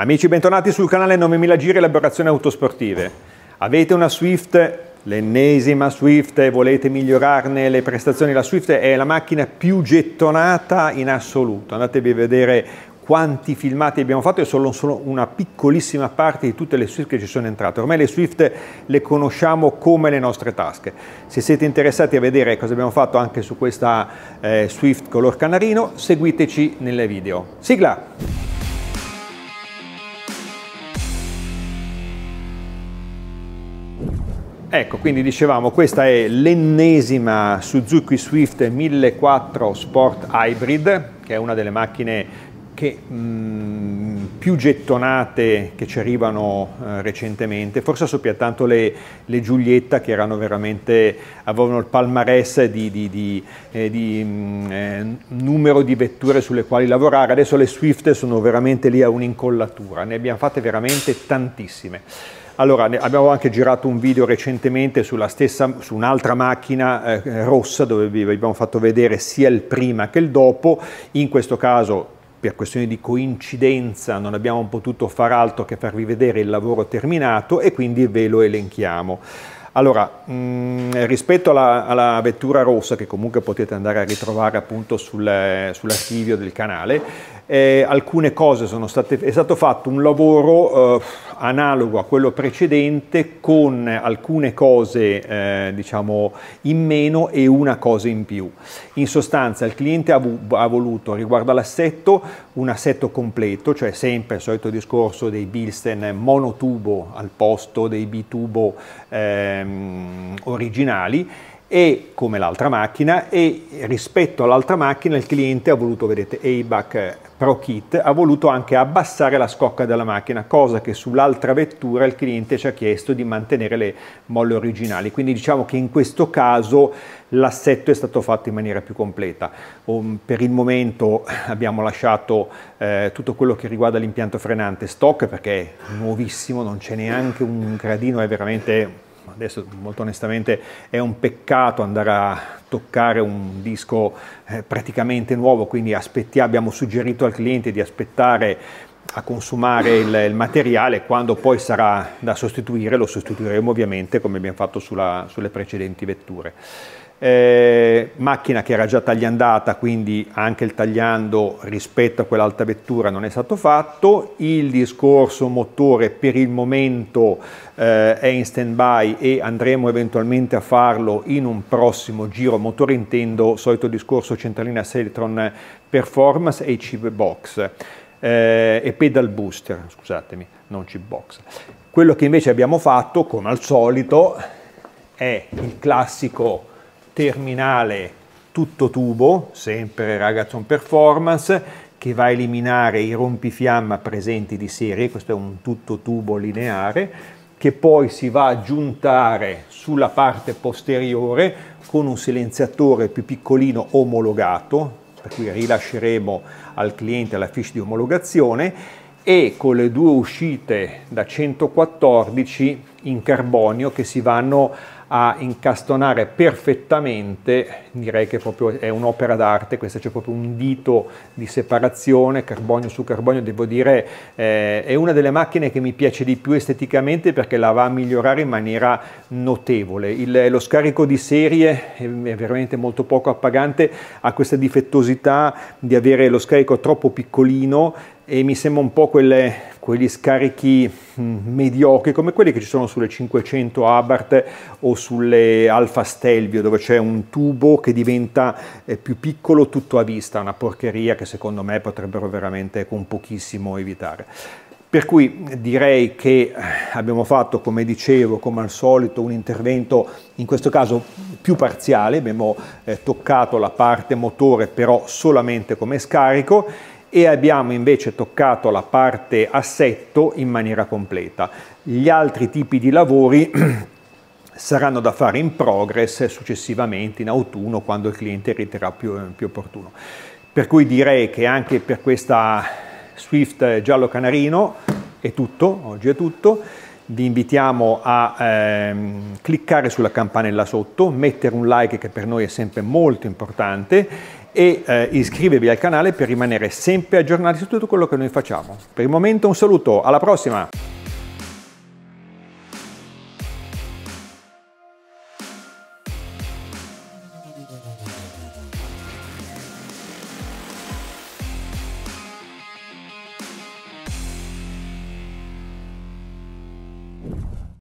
Amici bentornati sul canale 9000 Giri Elaborazione Autosportive. Avete una Swift, l'ennesima Swift e volete migliorarne le prestazioni? La Swift è la macchina più gettonata in assoluto. Andatevi a vedere quanti filmati abbiamo fatto è sono solo una piccolissima parte di tutte le Swift che ci sono entrate. Ormai le Swift le conosciamo come le nostre tasche. Se siete interessati a vedere cosa abbiamo fatto anche su questa eh, Swift color canarino, seguiteci nelle video. Sigla! Ecco, quindi dicevamo, questa è l'ennesima Suzuki Swift 1004 Sport Hybrid, che è una delle macchine che, mh, più gettonate che ci arrivano eh, recentemente, forse soppiattanto le, le Giulietta che erano veramente, avevano il palmarès di, di, di, eh, di mh, eh, numero di vetture sulle quali lavorare, adesso le Swift sono veramente lì a un'incollatura, ne abbiamo fatte veramente tantissime. Allora, abbiamo anche girato un video recentemente stessa, su un'altra macchina eh, eh rossa dove vi abbiamo fatto vedere sia il prima che il dopo. In questo caso per questioni di coincidenza non abbiamo potuto far altro che farvi vedere il lavoro terminato e quindi ve lo elenchiamo. Allora, mh, mm, rispetto alla, alla, vettura rossa, che comunque potete andare a ritrovare appunto sul, eh, sull'archivio del canale, eh, alcune cose sono state, è stato fatto un lavoro eh, analogo a quello precedente con alcune cose eh, diciamo in meno e una cosa in più. In sostanza il cliente ha, ha voluto riguardo all'assetto un assetto completo, cioè sempre il solito discorso dei Bilsten monotubo al posto dei bitubo ehm, originali e come l'altra macchina e rispetto all'altra macchina il cliente ha voluto, vedete, ABAC eh, Pro Kit ha voluto anche abbassare la scocca della macchina, cosa che sull'altra vettura il cliente ci ha chiesto di mantenere le molle originali. Quindi diciamo che in questo caso l'assetto è stato fatto in maniera più completa. Um, per il momento abbiamo lasciato eh, tutto quello che riguarda l'impianto frenante stock perché è nuovissimo, non c'è neanche un gradino, è veramente Adesso molto onestamente è un peccato andare a toccare un disco eh, praticamente nuovo, quindi aspetti, abbiamo suggerito al cliente di aspettare a consumare il, il, materiale, quando poi sarà da sostituire lo sostituiremo ovviamente come abbiamo fatto sulla, sulle precedenti vetture eh, macchina che era già tagliandata, quindi anche il tagliando rispetto a quell'altra vettura non è stato fatto, il discorso motore per il momento eh, è in stand by e andremo eventualmente a farlo in un prossimo giro motore intendo, solito discorso centralina Seletron Performance e chip box. Eh, e pedal booster, scusatemi, non chip box. Quello che invece abbiamo fatto, come al solito, è il classico terminale tutto tubo, sempre Ragazzon Performance, che va a eliminare i rompifiamma presenti di serie, questo è un tutto tubo lineare, che poi si va a giuntare sulla parte posteriore con un silenziatore più piccolino omologato, per cui rilasceremo al cliente la fiche di omologazione e con le due uscite da 114 in carbonio che si vanno a incastonare perfettamente, direi che proprio è un'opera d'arte, questo c'è proprio un dito di separazione, carbonio su carbonio, devo dire eh, è una delle macchine che mi piace di più esteticamente perché la va a migliorare in maniera notevole. Il, lo scarico di serie è veramente molto poco appagante, ha questa difettosità di avere lo scarico troppo piccolino, e mi sembra un po' quelle, quegli scarichi mm, mediocri come quelli che ci sono sulle 500 Abarth o sulle Alfa Stelvio dove c'è un tubo che diventa eh, più piccolo tutto a vista, una porcheria che secondo me potrebbero veramente con pochissimo evitare. Per cui direi che eh, abbiamo fatto, come dicevo, come al solito, un intervento in questo caso più parziale, abbiamo eh, toccato la parte motore però solamente come scarico e abbiamo invece toccato la parte assetto in maniera completa. Gli altri tipi di lavori saranno da fare in progress successivamente in autunno quando il cliente riterrà più, più opportuno. Per cui direi che anche per questa Swift giallo canarino è tutto, oggi è tutto vi invitiamo a ehm, cliccare sulla campanella sotto, mettere un like che per noi è sempre molto importante e eh, iscrivetevi al canale per rimanere sempre aggiornati su tutto quello che noi facciamo. Per il momento un saluto, alla prossima!